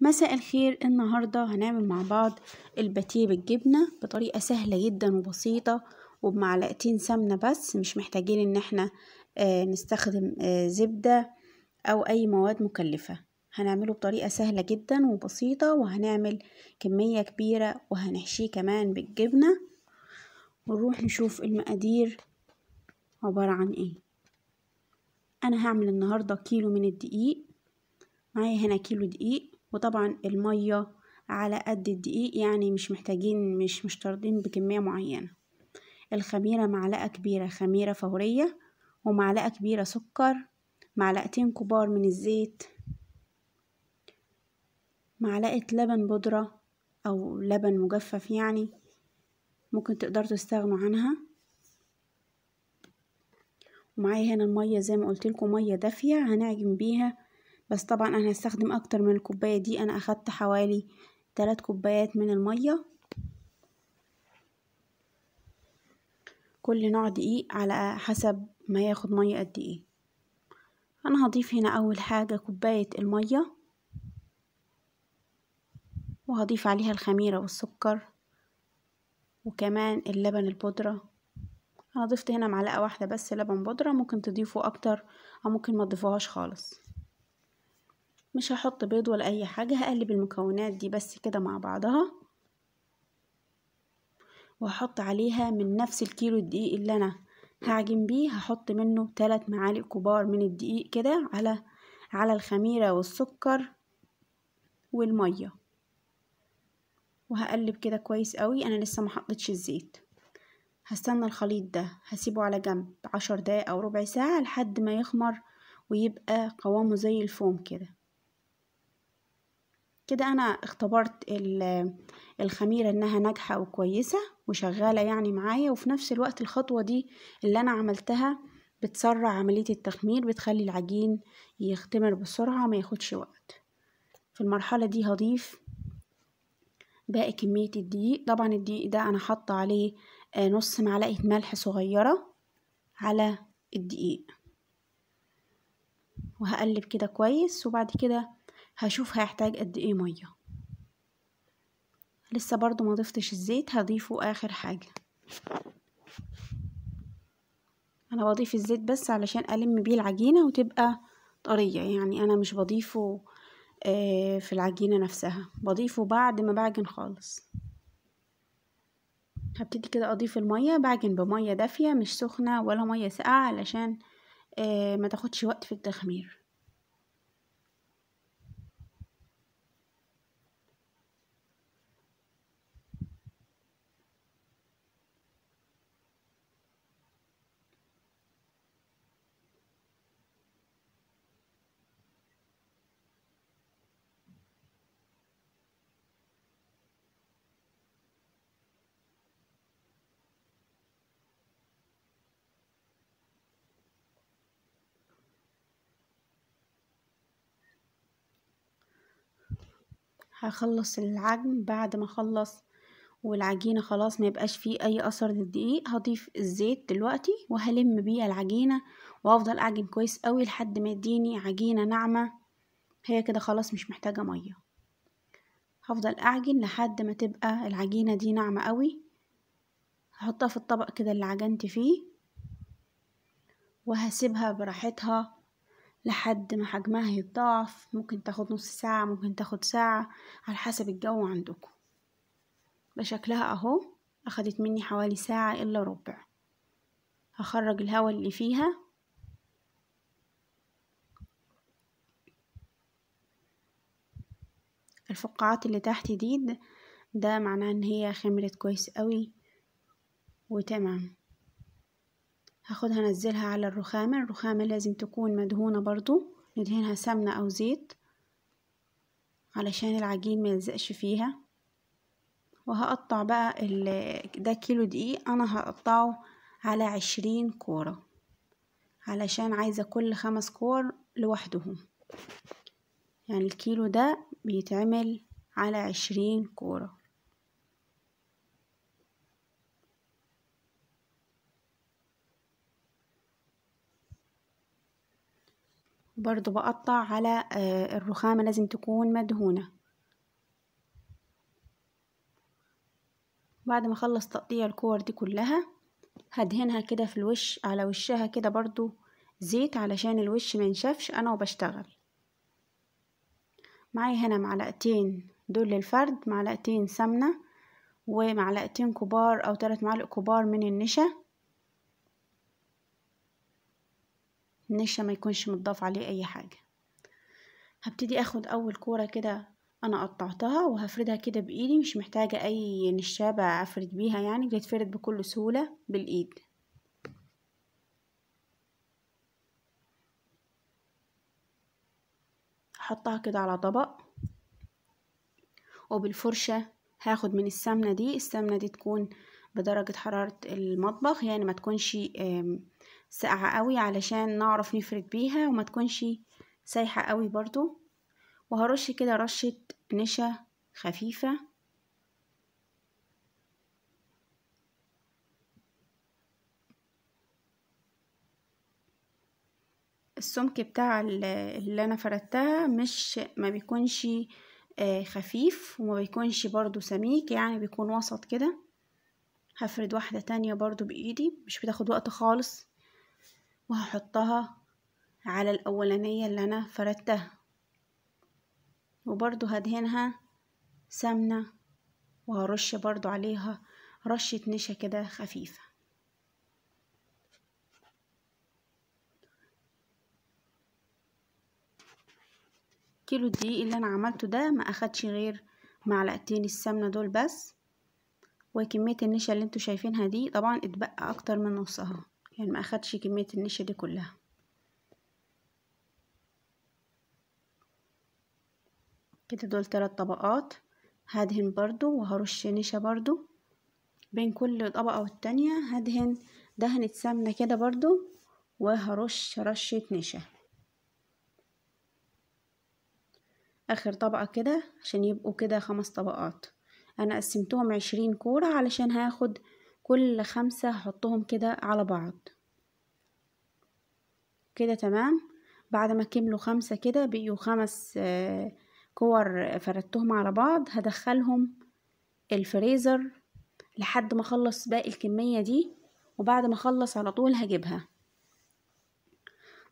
مساء الخير النهاردة هنعمل مع بعض الباتيه بالجبنة بطريقة سهلة جدا وبسيطة وبمعلقتين سمنة بس مش محتاجين ان احنا آه، نستخدم آه، زبدة او اي مواد مكلفة هنعمله بطريقة سهلة جدا وبسيطة وهنعمل كمية كبيرة وهنحشيه كمان بالجبنة ونروح نشوف المقادير عبارة عن ايه انا هعمل النهاردة كيلو من الدقيق معايا هنا كيلو دقيق وطبعا المية على قد الدقيق يعني مش محتاجين مش مشترطين بكمية معينة الخميرة معلقة كبيرة خميرة فورية ومعلقة كبيرة سكر معلقتين كبار من الزيت معلقة لبن بودرة أو لبن مجفف يعني ممكن تقدروا تستغنوا عنها ومعايا هنا المية زي ما قلت لكم مية دافية هنعجن بيها بس طبعا انا هستخدم اكتر من الكوباية دي انا اخدت حوالي تلات كوبايات من المية كل نوع دقيق على حسب ما ياخد مية قد ايه انا هضيف هنا اول حاجة كوباية المية وهضيف عليها الخميرة والسكر وكمان اللبن البودرة انا ضفت هنا معلقة واحدة بس لبن بودرة ممكن تضيفوا اكتر او ممكن ما تضيفوهاش خالص مش هحط بيض ولا اي حاجة هقلب المكونات دي بس كده مع بعضها وهحط عليها من نفس الكيلو الدقيق اللي انا هعجن بيه هحط منه ثلاث معالق كبار من الدقيق كده على على الخميرة والسكر والمية وهقلب كده كويس قوي انا لسه ما حطتش الزيت هستنى الخليط ده هسيبه على جنب عشر دقايق او ربع ساعة لحد ما يخمر ويبقى قوامه زي الفوم كده كده انا اختبرت الخميرة انها ناجحة وكويسة وشغالة يعني معايا وفي نفس الوقت الخطوة دي اللي انا عملتها بتسرع عملية التخمير بتخلي العجين يختمر بسرعة ما ياخدش وقت في المرحلة دي هضيف باقي كمية الدقيق طبعا الدقيق ده انا حاطة عليه آه، نص معلقة ملح صغيرة على الدقيق وهقلب كده كويس وبعد كده هشوف هيحتاج قد ايه ميه لسه برضو ما ضفتش الزيت هضيفه اخر حاجه انا بضيف الزيت بس علشان الم بيه العجينه وتبقى طريه يعني انا مش بضيفه آه، في العجينه نفسها بضيفه بعد ما بعجن خالص هبتدي كده اضيف الميه بعجن بميه دافيه مش سخنه ولا ميه ساقعه علشان آه، ما تاخدش وقت في التخمير هخلص العجن بعد ما اخلص والعجينة خلاص ما يبقاش فيه اي اثر للدقيق هضيف الزيت دلوقتي وهلم بيه العجينة وافضل اعجن كويس قوي لحد ما يديني عجينة ناعمة هي كده خلاص مش محتاجة مية هفضل اعجن لحد ما تبقى العجينة دي ناعمة قوي هحطها في الطبق كده اللي عجنت فيه وهسيبها براحتها لحد ما حجمها يتضاعف ممكن تاخد نص ساعة ممكن تاخد ساعة على حسب الجو عندكم بشكلها اهو اخدت مني حوالي ساعة الا ربع هخرج الهواء اللي فيها الفقاعات اللي تحت دي ده معناه ان هي خمرت كويس قوي وتمام هاخدها انزلها على الرخامة الرخامة لازم تكون مدهونة برضو ندهنها سمنة أو زيت علشان العجين ما يلزقش فيها وهقطع بقى ده كيلو دقيق أنا هقطعه على عشرين كورة علشان عايزة كل خمس كور لوحدهم يعني الكيلو ده بيتعمل على عشرين كورة برضو بقطع على آه، الرخامة لازم تكون مدهونة بعد ما اخلص تقطيع الكور دي كلها هدهنها كده في الوش على وشها كده برضو زيت علشان الوش ما ينشفش انا وبشتغل معايا هنا معلقتين دول للفرد معلقتين سمنة ومعلقتين كبار او ثلاث معلق كبار من النشا النشا ما يكونش متضاف عليه اي حاجه هبتدي اخد اول كوره كده انا قطعتها وهفردها كده بايدي مش محتاجه اي نشابه افرد بيها يعني بتتفرد بكل سهوله بالايد هحطها كده على طبق وبالفرشه هاخد من السمنه دي السمنه دي تكون بدرجه حراره المطبخ يعني ما تكونش ساقعة قوي علشان نعرف نفرد بيها وما تكونش سايحة قوي برضو وهرش كده رشة نشا خفيفة السمك بتاع اللي انا فردتها مش ما بيكونش آه، خفيف وما بيكونش برضو سميك يعني بيكون وسط كده هفرد واحدة تانية برضو بايدي مش بتاخد وقت خالص وهحطها على الأولانية اللي أنا فردتها وبرضو هدهنها سمنة وهرش برضو عليها رشة نشا كده خفيفة كيلو الدقيق اللي انا عملته ده ما اخدش غير معلقتين السمنه دول بس وكميه النشا اللي انتوا شايفينها دي طبعا اتبقى اكتر من نصها يعني ما أخدش كمية النشا دي كلها كده دول تلات طبقات هدهن برضو وهرش نشا برضو بين كل طبقة والتانية هدهن دهنة سمنة كده برضو وهرش رشة نشا اخر طبقة كده عشان يبقوا كده خمس طبقات انا قسمتهم عشرين كورة علشان هاخد كل خمسة هحطهم كده على بعض كده تمام بعد ما كملوا خمسة كده بقيوا خمس آه، كور فردتهم على بعض هدخلهم الفريزر لحد ما اخلص باقي الكمية دي وبعد ما اخلص على طول هجيبها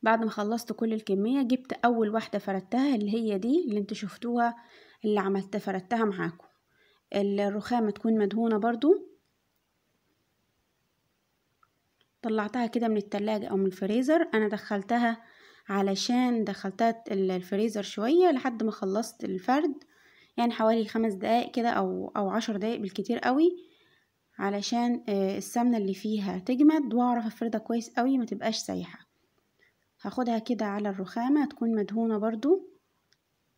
بعد ما خلصت كل الكمية جبت اول واحدة فردتها اللي هي دي اللي انتوا شفتوها اللي عملت فردتها معاكم الرخامة تكون مدهونة برضو طلعتها كده من التلاجة او من الفريزر انا دخلتها علشان دخلتها الفريزر شوية لحد ما خلصت الفرد يعني حوالي خمس دقايق كده او او عشر دقايق بالكتير قوي علشان آه، السمنة اللي فيها تجمد واعرف افردها كويس قوي ما تبقاش سايحة هاخدها كده على الرخامة تكون مدهونة برضو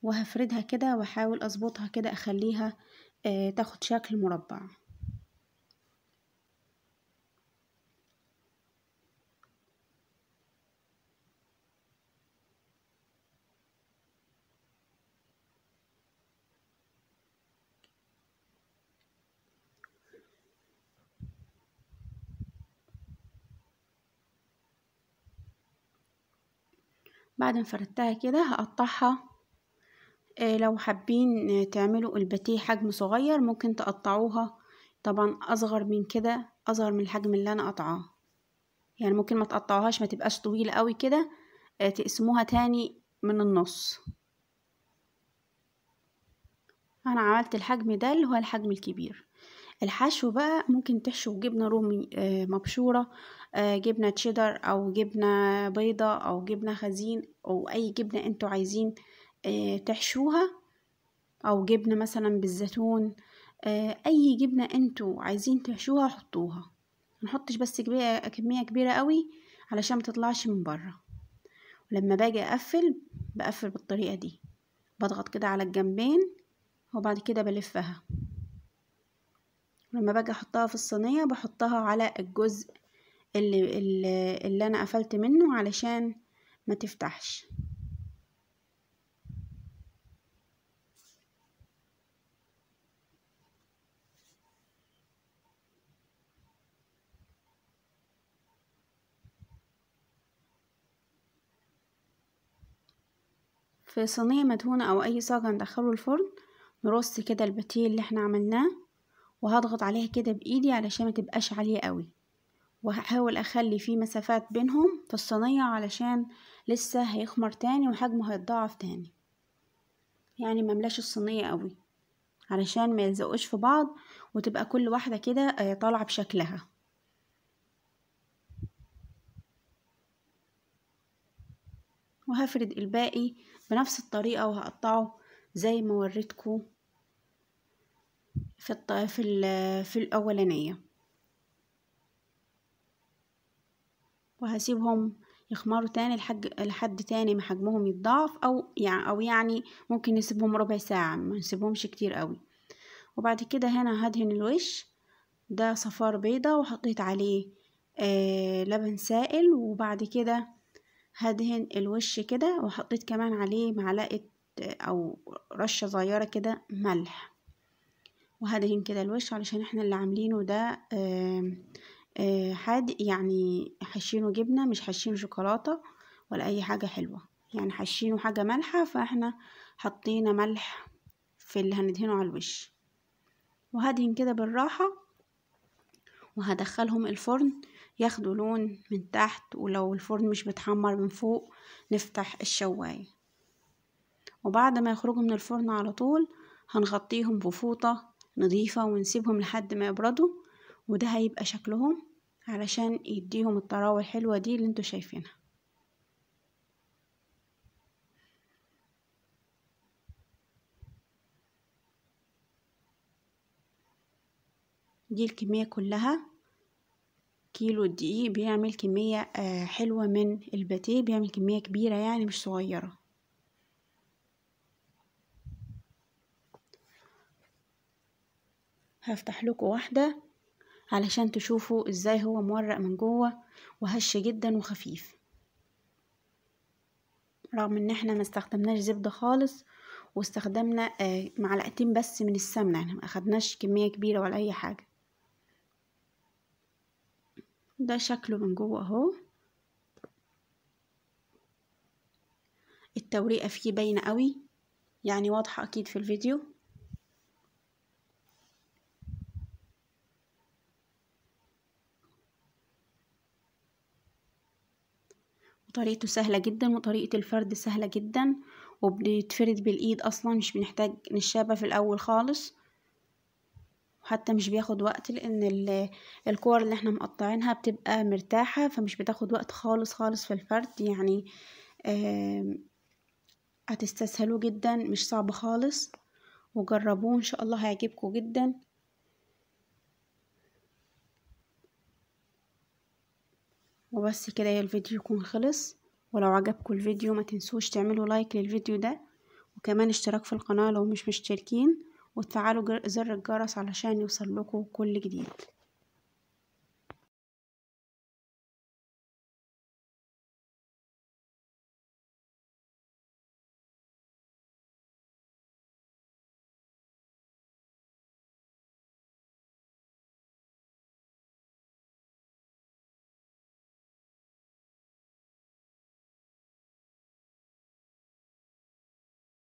وهفردها كده واحاول اظبطها كده اخليها آه، تاخد شكل مربع بعد ما فردتها كده هقطعها آه لو حابين تعملوا الباتيه حجم صغير ممكن تقطعوها طبعا اصغر من كده اصغر من الحجم اللي انا قطعاه يعني ممكن ما تقطعوهاش ما تبقاش طويله قوي كده آه، تقسموها تاني من النص انا عملت الحجم ده اللي هو الحجم الكبير الحشو بقى ممكن تحشو جبنة رومي آه، مبشورة آه، جبنة تشيدر أو جبنة بيضة أو جبنة خزين أو أي جبنة انتوا عايزين آه، تحشوها أو جبنة مثلا بالزيتون أي جبنة انتوا عايزين تحشوها حطوها منحطش بس كمية كبيرة قوي علشان متطلعش من بره ولما باجي أقفل بقفل بالطريقة دي بضغط كده على الجنبين وبعد كده بلفها لما باجي احطها في الصينية بحطها على الجزء اللي, اللي, انا قفلت منه علشان ما تفتحش في صينية مدهونة أو أي صاجه هندخله الفرن نرص كده الباتيه اللي احنا عملناه وهضغط عليها كده بإيدي علشان ما تبقاش عالية قوي وهحاول أخلي في مسافات بينهم في الصينية علشان لسه هيخمر تاني وحجمه هيتضاعف تاني يعني مملاش الصينية قوي علشان ما يلزقوش في بعض وتبقى كل واحدة كده آه، طالعة بشكلها وهفرد الباقي بنفس الطريقة وهقطعه زي ما وريتكم في الط... في, ال... في الأولانية وهسيبهم يخمروا تاني لحد لحد تاني ما حجمهم يتضاعف أو يعني أو يعني ممكن نسيبهم ربع ساعة ما نسيبهمش كتير قوي وبعد كده هنا هدهن الوش ده صفار بيضة وحطيت عليه آه لبن سائل وبعد كده هدهن الوش كده وحطيت كمان عليه معلقة آه، أو رشة صغيرة كده ملح وهدهن كده الوش علشان احنا اللي عاملينه ده آه، حادق يعني حشينه جبنة مش حشينه شوكولاتة ولا أي حاجة حلوة يعني حشينه حاجة مالحة فاحنا حطينا ملح في اللي هندهنه على الوش وهدهن كده بالراحة وهدخلهم الفرن ياخدوا لون من تحت ولو الفرن مش بتحمر من فوق نفتح الشواية وبعد ما يخرجوا من الفرن على طول هنغطيهم بفوطة نظيفة ونسيبهم لحد ما يبردوا وده هيبقى شكلهم علشان يديهم الطراوة الحلوة دي اللي انتوا شايفينها دي الكمية كلها كيلو الدقيق بيعمل كمية آه، حلوة من الباتيه بيعمل كمية كبيرة يعني مش صغيرة هفتح لكم واحدة علشان تشوفوا ازاي هو مورق من جوه وهش جدا وخفيف رغم ان احنا ما استخدمناش زبدة خالص واستخدمنا آه، معلقتين بس من السمنة يعني ما اخدناش كمية كبيرة ولا اي حاجة ده شكله من جوه اهو التوريقة فيه باينة قوي يعني واضحة اكيد في الفيديو طريقته سهلة جدا وطريقة الفرد سهلة جدا وبتتفرد بالإيد أصلا مش بنحتاج نشابة في الأول خالص وحتى مش بياخد وقت لأن الكور اللي احنا مقطعينها بتبقى مرتاحة فمش بتاخد وقت خالص خالص في الفرد يعني هتستسهلوه جدا مش صعب خالص وجربوه ان شاء الله هيعجبكم جدا وبس كده يا الفيديو يكون خلص ولو عجبكم الفيديو ما تنسوش تعملوا لايك للفيديو ده وكمان اشتراك في القناة لو مش مشتركين وتفعلوا زر الجرس علشان يوصل لكم كل جديد